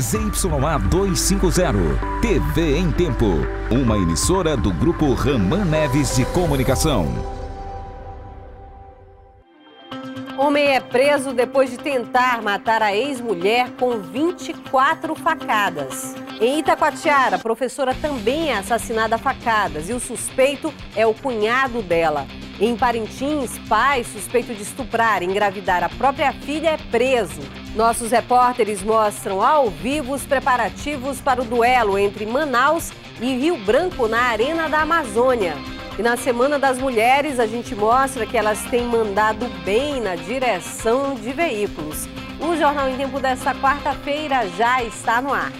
ZYA 250. TV em Tempo. Uma emissora do Grupo Raman Neves de Comunicação. Homem é preso depois de tentar matar a ex-mulher com 24 facadas. Em Itacoatiara, professora também é assassinada a facadas e o suspeito é o cunhado dela. Em Parintins, pai suspeito de estuprar e engravidar a própria filha é preso. Nossos repórteres mostram ao vivo os preparativos para o duelo entre Manaus e Rio Branco na Arena da Amazônia. E na Semana das Mulheres, a gente mostra que elas têm mandado bem na direção de veículos. O Jornal em Tempo desta quarta-feira já está no ar.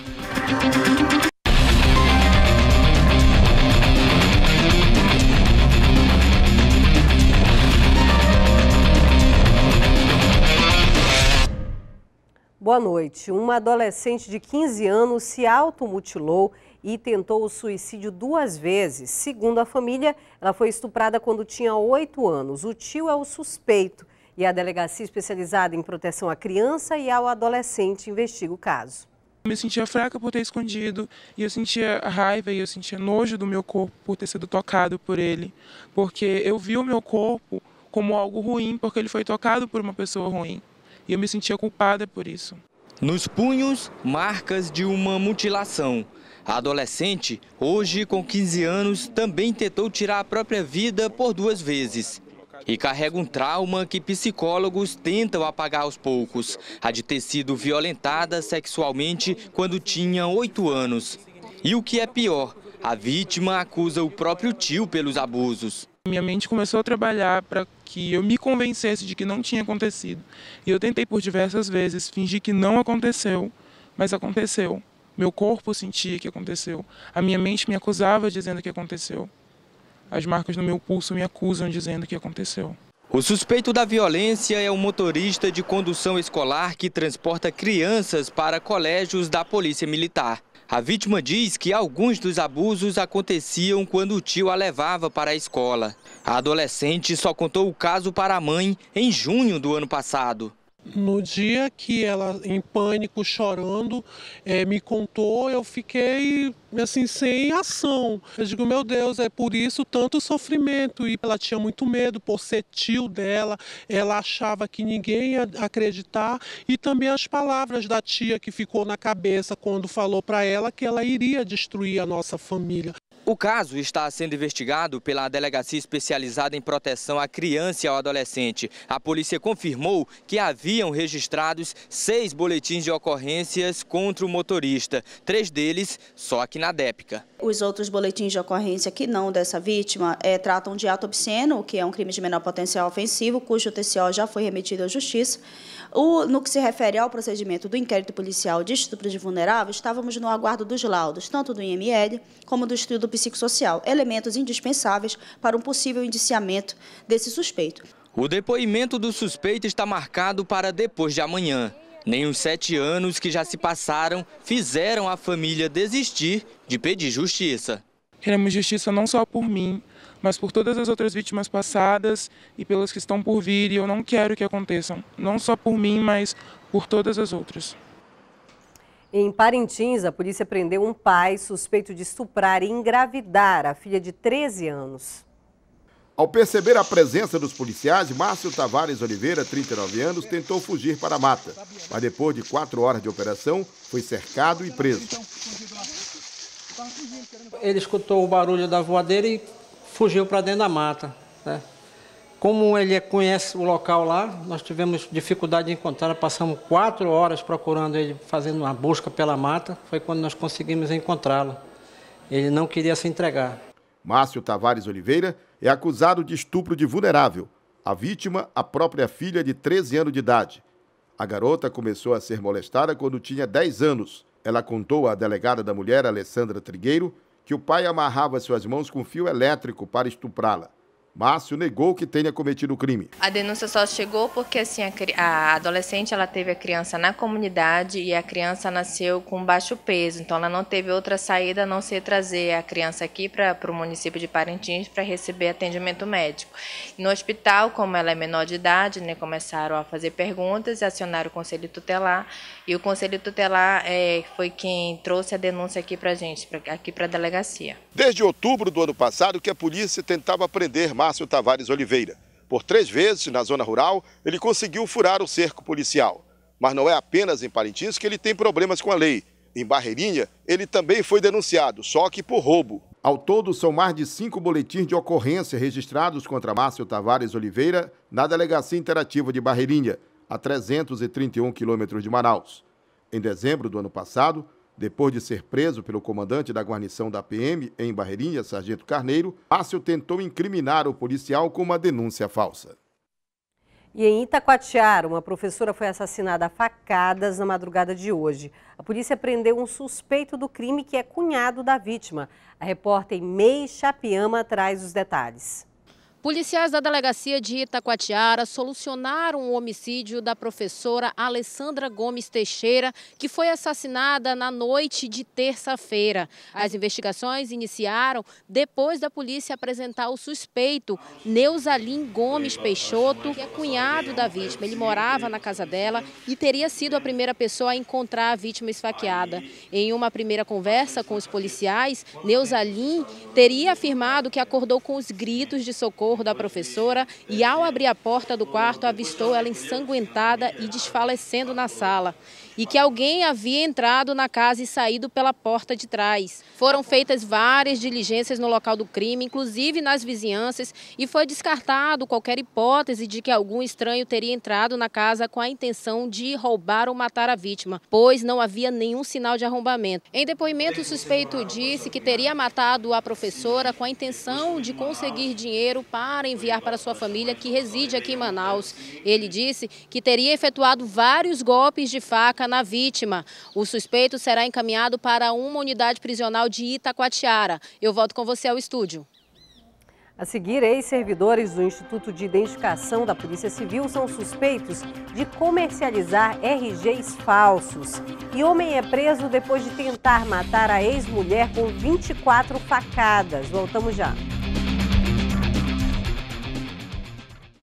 Boa noite. Uma adolescente de 15 anos se automutilou e tentou o suicídio duas vezes. Segundo a família, ela foi estuprada quando tinha 8 anos. O tio é o suspeito e a delegacia especializada em proteção à criança e ao adolescente investiga o caso. Eu me sentia fraca por ter escondido, e eu sentia raiva e eu sentia nojo do meu corpo por ter sido tocado por ele, porque eu vi o meu corpo como algo ruim, porque ele foi tocado por uma pessoa ruim e eu me sentia culpada por isso. Nos punhos, marcas de uma mutilação. A adolescente, hoje com 15 anos, também tentou tirar a própria vida por duas vezes. E carrega um trauma que psicólogos tentam apagar aos poucos, a de ter sido violentada sexualmente quando tinha 8 anos. E o que é pior, a vítima acusa o próprio tio pelos abusos minha mente começou a trabalhar para que eu me convencesse de que não tinha acontecido. E eu tentei por diversas vezes fingir que não aconteceu, mas aconteceu. Meu corpo sentia que aconteceu. A minha mente me acusava dizendo que aconteceu. As marcas no meu pulso me acusam dizendo que aconteceu. O suspeito da violência é um motorista de condução escolar que transporta crianças para colégios da Polícia Militar. A vítima diz que alguns dos abusos aconteciam quando o tio a levava para a escola. A adolescente só contou o caso para a mãe em junho do ano passado. No dia que ela, em pânico, chorando, é, me contou, eu fiquei assim, sem ação. Eu digo, meu Deus, é por isso tanto sofrimento. E ela tinha muito medo por ser tio dela, ela achava que ninguém ia acreditar. E também as palavras da tia que ficou na cabeça quando falou para ela que ela iria destruir a nossa família. O caso está sendo investigado pela Delegacia Especializada em Proteção à Criança e ao Adolescente. A polícia confirmou que haviam registrados seis boletins de ocorrências contra o motorista, três deles só aqui na Dépica. Os outros boletins de ocorrência que não dessa vítima é, tratam de ato obsceno, que é um crime de menor potencial ofensivo, cujo TCO já foi remetido à Justiça. O, no que se refere ao procedimento do inquérito policial de estupro de vulnerável, estávamos no aguardo dos laudos, tanto do IML como do Estudo psicossocial, elementos indispensáveis para um possível indiciamento desse suspeito. O depoimento do suspeito está marcado para depois de amanhã. Nem os sete anos que já se passaram fizeram a família desistir de pedir justiça. Queremos justiça não só por mim, mas por todas as outras vítimas passadas e pelas que estão por vir. E eu não quero que aconteçam, não só por mim, mas por todas as outras. Em Parintins, a polícia prendeu um pai suspeito de estuprar e engravidar a filha de 13 anos. Ao perceber a presença dos policiais, Márcio Tavares Oliveira, 39 anos, tentou fugir para a mata, mas depois de quatro horas de operação, foi cercado e preso. Ele escutou o barulho da voadeira e fugiu para dentro da mata. Né? Como ele conhece o local lá, nós tivemos dificuldade de encontrar, passamos quatro horas procurando ele, fazendo uma busca pela mata, foi quando nós conseguimos encontrá-lo. Ele não queria se entregar. Márcio Tavares Oliveira é acusado de estupro de vulnerável, a vítima, a própria filha de 13 anos de idade. A garota começou a ser molestada quando tinha 10 anos. Ela contou à delegada da mulher, Alessandra Trigueiro, que o pai amarrava suas mãos com fio elétrico para estuprá-la. Márcio negou que tenha cometido o crime. A denúncia só chegou porque assim a, a, adolescente ela teve a criança na comunidade e a criança nasceu com baixo peso, então ela não teve outra saída a não ser trazer a criança aqui para o município de Parintins para receber atendimento médico. no hospital, como ela é menor de idade, né, começaram a fazer perguntas, e acionaram o conselho tutelar e o conselho tutelar é, foi quem trouxe a denúncia aqui para gente, pra, aqui para a delegacia. Desde outubro do ano passado que a polícia tentava prender Márcio Tavares Oliveira. Por três vezes, na zona rural, ele conseguiu furar o cerco policial. Mas não é apenas em Parintins que ele tem problemas com a lei. Em Barreirinha, ele também foi denunciado, só que por roubo. Ao todo, são mais de cinco boletins de ocorrência registrados contra Márcio Tavares Oliveira na Delegacia Interativa de Barreirinha, a 331 quilômetros de Manaus. Em dezembro do ano passado, depois de ser preso pelo comandante da guarnição da PM em Barreirinha, Sargento Carneiro, Márcio tentou incriminar o policial com uma denúncia falsa. E em Itacoatiara, uma professora foi assassinada a facadas na madrugada de hoje. A polícia prendeu um suspeito do crime que é cunhado da vítima. A repórter Mei Chapiama traz os detalhes. Policiais da delegacia de Itacoatiara solucionaram o homicídio da professora Alessandra Gomes Teixeira, que foi assassinada na noite de terça-feira. As investigações iniciaram depois da polícia apresentar o suspeito, Neusalim Gomes Peixoto, que é cunhado da vítima. Ele morava na casa dela e teria sido a primeira pessoa a encontrar a vítima esfaqueada. Em uma primeira conversa com os policiais, Neusalim teria afirmado que acordou com os gritos de socorro socorro da professora e, ao abrir a porta do quarto, avistou ela ensanguentada e desfalecendo na sala. E que alguém havia entrado na casa e saído pela porta de trás. Foram feitas várias diligências no local do crime, inclusive nas vizinhanças, e foi descartado qualquer hipótese de que algum estranho teria entrado na casa com a intenção de roubar ou matar a vítima, pois não havia nenhum sinal de arrombamento. Em depoimento, o suspeito disse que teria matado a professora com a intenção de conseguir dinheiro para para enviar para sua família que reside aqui em Manaus. Ele disse que teria efetuado vários golpes de faca na vítima. O suspeito será encaminhado para uma unidade prisional de Itacoatiara. Eu volto com você ao estúdio. A seguir, ex-servidores do Instituto de Identificação da Polícia Civil são suspeitos de comercializar RGs falsos. E homem é preso depois de tentar matar a ex-mulher com 24 facadas. Voltamos já.